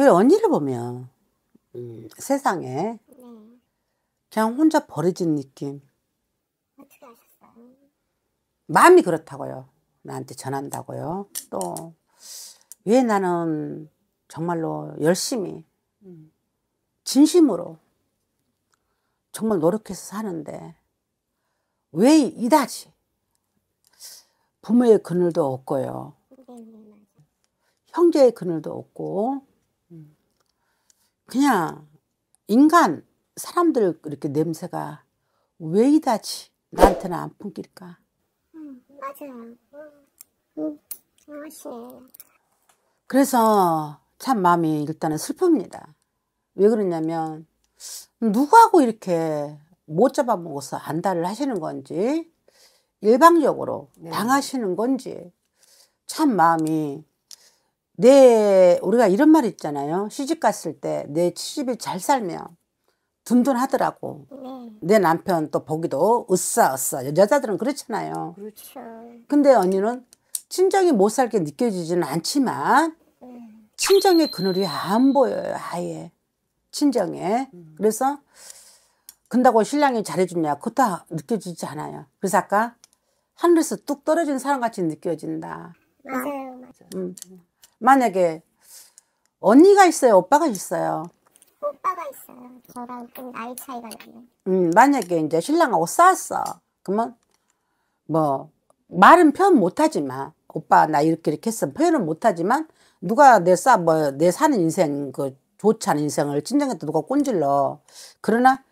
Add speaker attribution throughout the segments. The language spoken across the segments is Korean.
Speaker 1: 왜 언니를 보면 음, 세상에 네. 그냥 혼자 버려진 느낌. 어떻게 아셨어요? 마음이 그렇다고요. 나한테 전한다고요. 또 왜 나는 정말로 열심히 음, 진심으로 정말 노력해서 사는데 왜 이다지 부모의 그늘도 없고요. 네, 네, 형제의 그늘도 없고 그냥 인간 사람들 이렇게 냄새가 왜 이다지 나한테는 안 풍길까? 응 맞아요. 응, 맞아요. 그래서 참 마음이 일단은 슬픕니다. 왜 그러냐면 누구하고 이렇게 못 잡아먹어서 안달을 하시는 건지 일방적으로 네. 당하시는 건지 참 마음이 내 우리가 이런 말 있잖아요. 시집 갔을 때내 시집이 잘 살면 든든하더라고 네. 내 남편 또 보기도 으싸으싸. 여자들은 그렇잖아요. 그렇죠. 근데 언니는 친정이 못 살게 느껴지지는 않지만 음. 친정의 그늘이 안 보여요. 아예 친정에. 음. 그래서 근다고 신랑이 잘해주냐 그것도 느껴지지 않아요. 그래서 아까 하늘에서 뚝 떨어진 사람 같이 느껴진다. 맞아요. 맞아요. 음. 만약에 언니가 있어요? 오빠가 있어요? 오빠가 있어요. 저랑 좀 나이 차이가 나요. 음, 만약에 이제 신랑하고 싸웠어. 그러면 뭐 말은 표현 못하지만 오빠 나 이렇게 이렇게 했으면 표현은 못하지만 누가 내 싸 뭐내 뭐 사는 인생 그 좋지 않은 인생을 진정했다 누가 꼰질러 그러나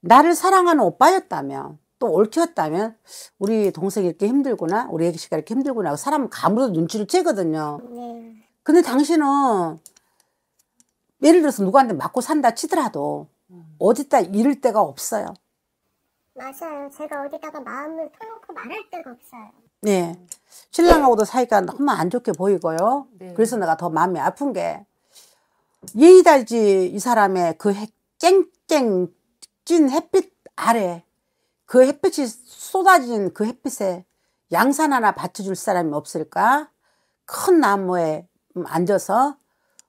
Speaker 1: 나를 사랑하는 오빠였다면 또 옳게였다면 우리 동생이 이렇게 힘들구나 우리 애기씨가 이렇게 힘들구나 사람 감으로 눈치를 채거든요 네. 근데 당신은 예를 들어서 누구한테 맞고 산다 치더라도 어디다 잃을 데가 없어요. 맞아요. 제가 어디다가 마음을 터놓고 말할 데가 없어요. 네. 신랑하고도 사이가 너무 안 좋게 보이고요. 네. 그래서 내가 더 마음이 아픈 게 예의달지 이 사람의 그 쨍쨍 찐 햇빛 아래 그 햇빛이 쏟아지그 햇빛에 양산 하나 받쳐줄 사람이 없을까? 큰 나무에 음, 앉아서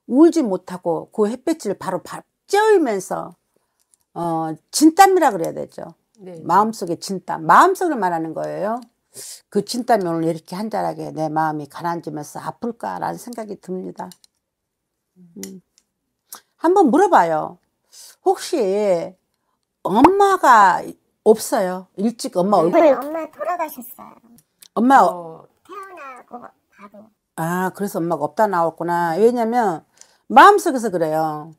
Speaker 1: 울지 못하고 그 햇볕을 바로 바, 쬐면서 어, 진땀이라 그래야 되죠. 네. 마음속에 진땀, 마음속을 말하는 거예요. 그 진땀이 오늘 이렇게 한자락게내 마음이 가라앉으면서 아플까라는 생각이 듭니다. 음. 한번 물어봐요. 혹시 엄마가 없어요. 일찍 엄마 네, 얼굴. 네, 엄마 돌아가셨어요. 엄마 어... 태어나고 바로. 아, 그래서 엄마가 없다 나왔구나. 왜냐면 마음속에서 그래요.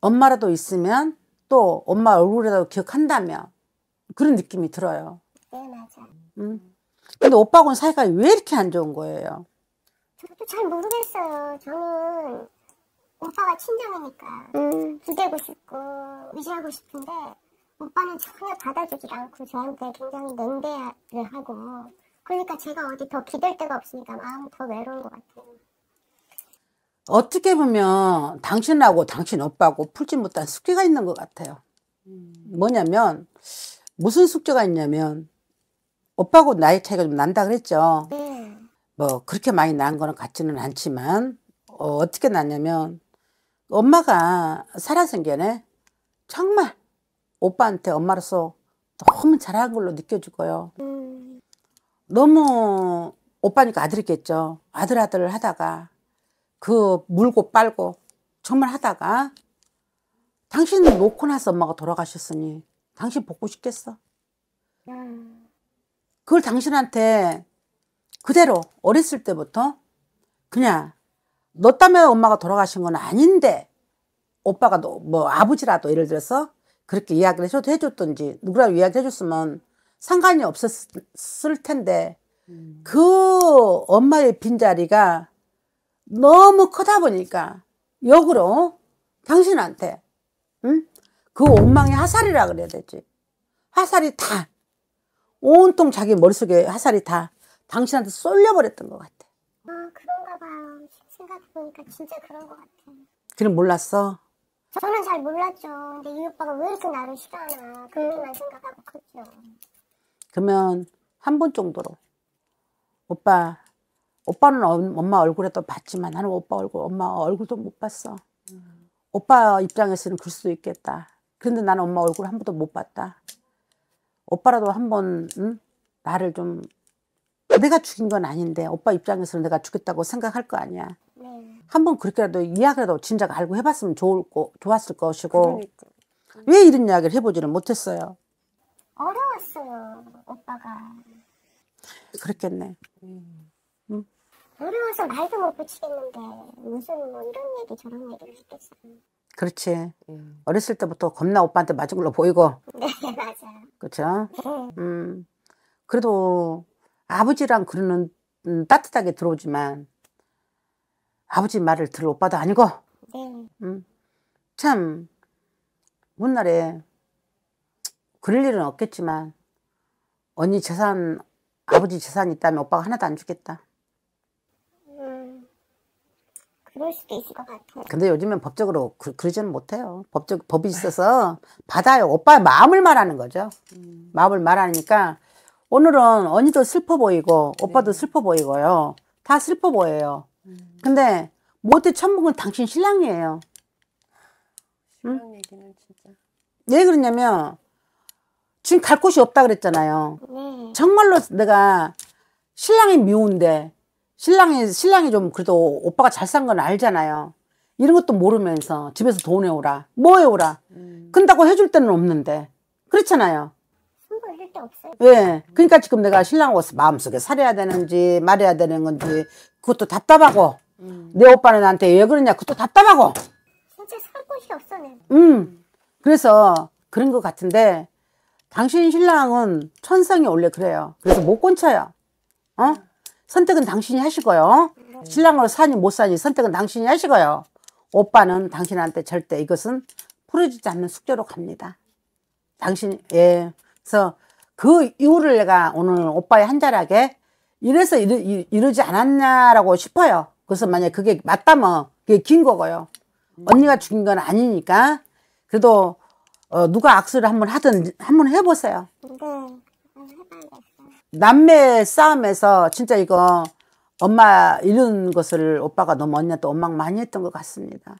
Speaker 1: 엄마라도 있으면 또 엄마 얼굴이라도 기억한다면 그런 느낌이 들어요. 네, 맞아. 음. 근데 오빠하고는 사이가 왜 이렇게 안 좋은 거예요? 저도 잘 모르겠어요. 저는 오빠가 친정이니까 음. 기대고 싶고 의지하고 싶은데 오빠는 전혀 받아주질 않고 저한테 굉장히 냉대를 하고 그러니까 제가 어디 더 기댈 데가 없으니까 마음이 더 외로운 것 같아요. 어떻게 보면 당신하고 당신 오빠하고 풀지 못한 숙제가 있는 것 같아요. 뭐냐면 무슨 숙제가 있냐면 오빠하고 나이 차이가 좀 난다 그랬죠. 네. 뭐 그렇게 많이 난 거는 같지는 않지만 어, 어떻게 났냐면 엄마가 살아생전에 정말 오빠한테 엄마로서 너무 잘한 걸로 느껴지고요. 음. 너무 오빠니까 아들이겠죠. 아들 아들 하다가 그 물고 빨고 정말 하다가 당신 놓고 나서 엄마가 돌아가셨으니 당신 보고 싶겠어? 그걸 당신한테 그대로 어렸을 때부터 그냥 너 때문에 엄마가 돌아가신 건 아닌데 오빠가 너, 뭐 아버지라도 예를 들어서 그렇게 이야기를 해줘도 해줬든지 누구라도 이야기 해줬으면 상관이 없었을 텐데 음. 그 엄마의 빈자리가 너무 크다 보니까 역으로 당신한테 응? 그 원망의 화살이라 그래야 되지 화살이 다 온통 자기 머릿속에 화살이 다 당신한테 쏠려버렸던 것 같아 아 그런가 봐요 생각해보니까 진짜 그런 것 같아 그럼 몰랐어? 저는 잘 몰랐죠 근데 이 오빠가 왜 이렇게 나를 싫어하나 그것만 생각하고 컸죠 그러면 한분 정도로 오빠 오빠는 엄마 얼굴에도 봤지만 나는 오빠 얼굴 엄마 얼굴도 못 봤어. 음. 오빠 입장에서는 그럴 수도 있겠다. 그런데 나는 엄마 얼굴 한 번도 못 봤다. 오빠라도 한번 응? 나를 좀 내가 죽인 건 아닌데 오빠 입장에서는 내가 죽였다고 생각할 거 아니야. 네. 한번 그렇게라도 이야기라도 진작 알고 해봤으면 좋을 거 좋았을 것이고 그러니까. 왜 이런 이야기를 해보지는 못했어요. 어려웠어요, 오빠가. 그랬겠네. 음. 어려워서 말도 못 붙이겠는데 무슨 뭐 이런 얘기 저런 얘기를 했겠어. 그렇지. 음. 어렸을 때부터 겁나 오빠한테 맞은 걸로 보이고. 네, 맞아. 그렇죠. 네. 음. 그래도 아버지랑 그러는 음, 따뜻하게 들어오지만 아버지 말을 들을 오빠도 아니고. 네. 음. 참 훗날에 그럴 일은 없겠지만 언니 재산 아버지 재산 있다면 오빠가 하나도 안 주겠다. 음, 그럴 수도 있을 것 같아요. 근데 요즘엔 법적으로 그, 러지는 못해요. 법적 법이 있어서 받아요. 오빠의 마음을 말하는 거죠. 음. 마음을 말하니까 오늘은 언니도 슬퍼 보이고 오빠도 네. 슬퍼 보이고요. 다 슬퍼 보여요. 음. 근데 못해 천국은 당신 신랑이에요. 신랑 응? 얘기는 진짜. 왜 그러냐면 지금 갈 곳이 없다 그랬잖아요. 네. 정말로 내가 신랑이 미운데 신랑이 신랑이 좀 그래도 오빠가 잘 산 건 알잖아요. 이런 것도 모르면서 집에서 돈 해오라 뭐 해오라 음. 근다고 해줄 때는 없는데 그렇잖아요. 선물 예. 그러니까 지금 내가 신랑하고 마음속에 살해야 되는지 말해야 되는 건지 그것도 답답하고 음. 내 오빠는 나한테 왜 그러냐 그것도 답답하고 진짜 살 곳이 없어 내. 음. 그래서 그런 것 같은데 당신 신랑은 천성이 원래 그래요. 그래서 못 꼰쳐요. 어? 선택은 당신이 하시고요. 어? 신랑으로 사니 못 사니 선택은 당신이 하시고요. 오빠는 당신한테 절대 이것은 풀어지지 않는 숙제로 갑니다. 당신, 예. 그래서 그 이유를 내가 오늘 오빠의 한자락에 이래서 이러, 이러 지 않았냐라고 싶어요. 그래서 만약 그게 맞다면 그게 긴 거고요. 언니가 죽인 건 아니니까. 그래도 어, 누가 악수를 한번 하든 한번 해보세요. 네. 남매 싸움에서 진짜 이거 엄마 잃은 것을 오빠가 너무 언니한테 원망 많이 했던 것 같습니다.